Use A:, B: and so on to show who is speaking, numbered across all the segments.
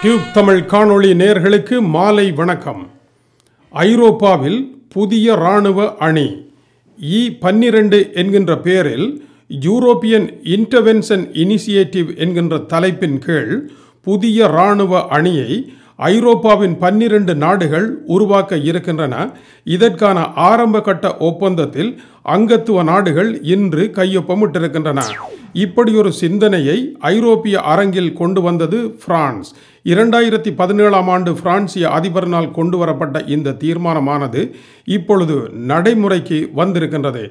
A: tube Tamil காணொளி நேர்களுக்கு மாலை வணக்கம் ஐரோப்பாவில் புதிய இராணுவ அணி இ பன்னிரண்டு என்கின்ற பெயரில் யூரோப்பியன் இன்டர்வென்ஷன் இனிஷியேட்டிவ் என்கின்ற தலைப்பின் கீழ் புதிய இராணுவ அணியை ஐரோப்பாவின் பன்னிரண்டு நாடுகள் உருவாக்க இருக்கின்றன இதற்கான ஆரம்ப கட்ட ஒப்பந்தத்தில் அங்கத்துவ நாடுகள் இன்று கையொப்பமிட்டிருக்கின்றன இப்படியொரு சிந்தனையை ஐரோப்பிய அரங்கில் கொண்டு வந்தது பிரான்ஸ் இரண்டாயிரத்தி பதினேழாம் ஆண்டு பிரான்சிய அதிபரினால் கொண்டு வரப்பட்ட இந்த தீர்மானமானது இப்பொழுது நடைமுறைக்கு வந்திருக்கின்றது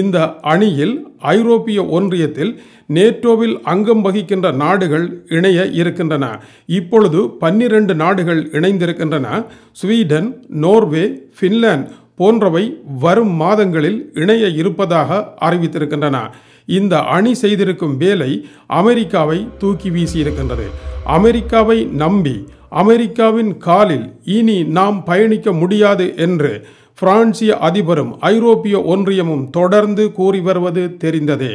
A: இந்த அணியில் ஐரோப்பிய ஒன்றியத்தில் நேட்டோவில் அங்கம் வகிக்கின்ற நாடுகள் இணைய இருக்கின்றன இப்பொழுது பன்னிரண்டு நாடுகள் இணைந்திருக்கின்றன ஸ்வீடன் நோர்வே ஃபின்லாந்து போன்றவை வரும் மாதங்களில் இணைய இருப்பதாக அறிவித்திருக்கின்றன இந்த அணி செய்திருக்கும் வேலை அமெரிக்காவை தூக்கி வீசியிருக்கின்றது அமெரிக்காவை நம்பி அமெரிக்காவின் காலில் இனி நாம் பயணிக்க முடியாது என்று பிரான்சிய அதிபரும் ஐரோப்பிய ஒன்றியமும் தொடர்ந்து கூறி வருவது தெரிந்ததே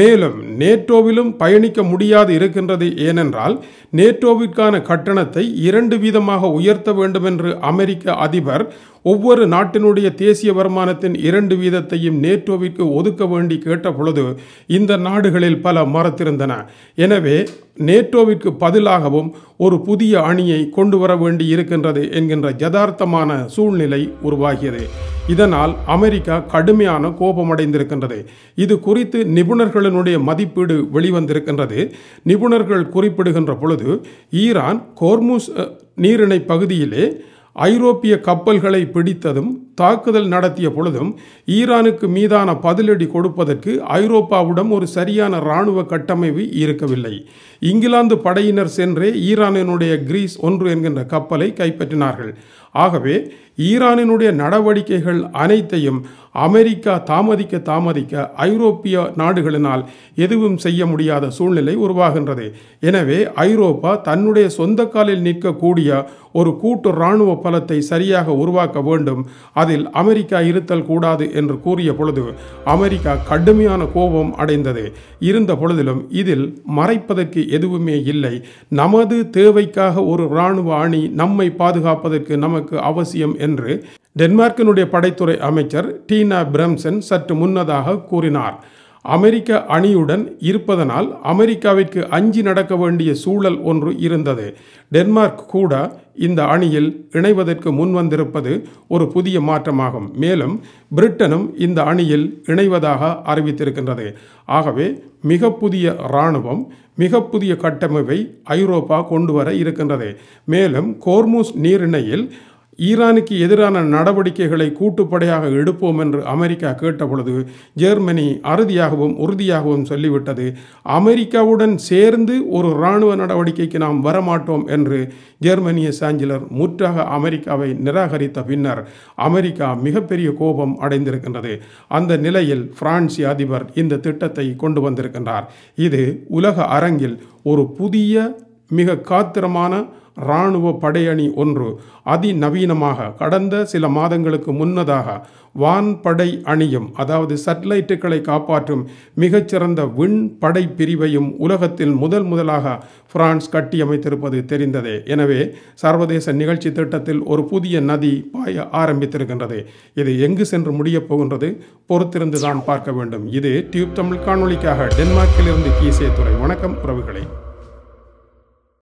A: மேலும் நேட்டோவிலும் பயணிக்க முடியாது இருக்கின்றது ஏனென்றால் நேட்டோவிற்கான கட்டணத்தை இரண்டு வீதமாக உயர்த்த வேண்டும் என்று அமெரிக்க அதிபர் ஒவ்வொரு நாட்டினுடைய தேசிய வருமானத்தின் இரண்டு வீதத்தையும் நேட்டோவிற்கு ஒதுக்க வேண்டி கேட்டபொழுது இந்த நாடுகளில் பல மறத்திருந்தன எனவே நேட்டோவிற்கு பதிலாகவும் ஒரு புதிய அணியை கொண்டு வர வேண்டி இருக்கின்றது என்கின்ற யதார்த்தமான சூழ்நிலை உருவாகியது இதனால் அமெரிக்கா கடுமையான கோபமடைந்திருக்கின்றது இது குறித்து நிபுணர்களினுடைய மதிப்பீடு வெளிவந்திருக்கின்றது நிபுணர்கள் குறிப்பிடுகின்ற பொழுது ஈரான் கோர்முஸ் நீரிணை பகுதியிலே ஐரோப்பிய கப்பல்களை பிடித்ததும் தாக்குதல் நடத்திய பொழுதும் ஈரானுக்கு மீதான பதிலடி கொடுப்பதற்கு ஐரோப்பாவுடன் ஒரு சரியான இராணுவ கட்டமைப்பு இருக்கவில்லை இங்கிலாந்து படையினர் சென்றே ஈரானினுடைய கிரீஸ் ஒன்று என்கின்ற கப்பலை கைப்பற்றினார்கள் ஆகவே ஈரானினுடைய நடவடிக்கைகள் அனைத்தையும் அமெரிக்கா தாமதிக்க தாமதிக்க ஐரோப்பிய நாடுகளினால் எதுவும் செய்ய முடியாத சூழ்நிலை உருவாகின்றது எனவே ஐரோப்பா தன்னுடைய சொந்த காலில் நிற்கக்கூடிய ஒரு கூட்டு இராணுவ பலத்தை சரியாக உருவாக்க வேண்டும் அதில் அமெரிக்கா இருத்தல் கூடாது என்று கூறிய பொழுது அமெரிக்கா கடுமையான கோபம் அடைந்தது இருந்த பொழுதிலும் இதில் மறைப்பதற்கு எதுவுமே இல்லை நமது தேவைக்காக ஒரு இராணுவ அணி நம்மை பாதுகாப்பதற்கு நமக்கு நமக்கு அவசியம் என்று டென்மார்க்கினுடைய படைத்துறை அமைச்சர் டீனா பிரம்சன் சற்று முன்னதாக கூறினார் அமெரிக்க அணியுடன் இருப்பதனால் அமெரிக்காவிற்கு அஞ்சி நடக்க வேண்டிய சூழல் ஒன்று இருந்தது டென்மார்க் கூட இந்த அணியில் இணைவதற்கு முன்வந்திருப்பது ஒரு புதிய மாற்றமாகும் மேலும் பிரிட்டனும் இந்த அணியில் இணைவதாக அறிவித்திருக்கின்றது ஆகவே மிக புதிய இராணுவம் மிக புதிய கட்டமைப்பை ஐரோப்பா கொண்டு வர இருக்கின்றது மேலும் கோர்மூஸ் நீரிணையில் ஈரானுக்கு எதிரான நடவடிக்கைகளை கூட்டுப்படையாக எடுப்போம் என்று அமெரிக்கா கேட்டபொழுது ஜெர்மனி அறுதியாகவும் உறுதியாகவும் சொல்லிவிட்டது அமெரிக்காவுடன் சேர்ந்து ஒரு இராணுவ நடவடிக்கைக்கு நாம் வரமாட்டோம் என்று ஜெர்மனிய சாஞ்சலர் முற்றாக அமெரிக்காவை நிராகரித்த பின்னர் அமெரிக்கா மிகப்பெரிய கோபம் அடைந்திருக்கின்றது அந்த நிலையில் பிரான்சி அதிபர் இந்த திட்டத்தை கொண்டு வந்திருக்கின்றார் இது உலக அரங்கில் ஒரு புதிய மிக காத்திரமான இராணுவ படையணி ஒன்று அதிநவீனமாக கடந்த சில மாதங்களுக்கு முன்னதாக வான்படை அணியும் அதாவது சட்டலைட்டுகளை காப்பாற்றும் மிகச்சிறந்த விண் படை பிரிவையும் உலகத்தில் முதல் முதலாக பிரான்ஸ் கட்டியமைத்திருப்பது தெரிந்ததே எனவே சர்வதேச நிகழ்ச்சி திட்டத்தில் ஒரு புதிய நதி பாய ஆரம்பித்திருக்கின்றது இது எங்கு சென்று முடியப் போகின்றது பொறுத்திருந்து தான் பார்க்க வேண்டும் இது டியூப் தமிழ் காணொலிக்காக டென்மார்க்கிலிருந்து கீசே துறை வணக்கம் உறவுகளை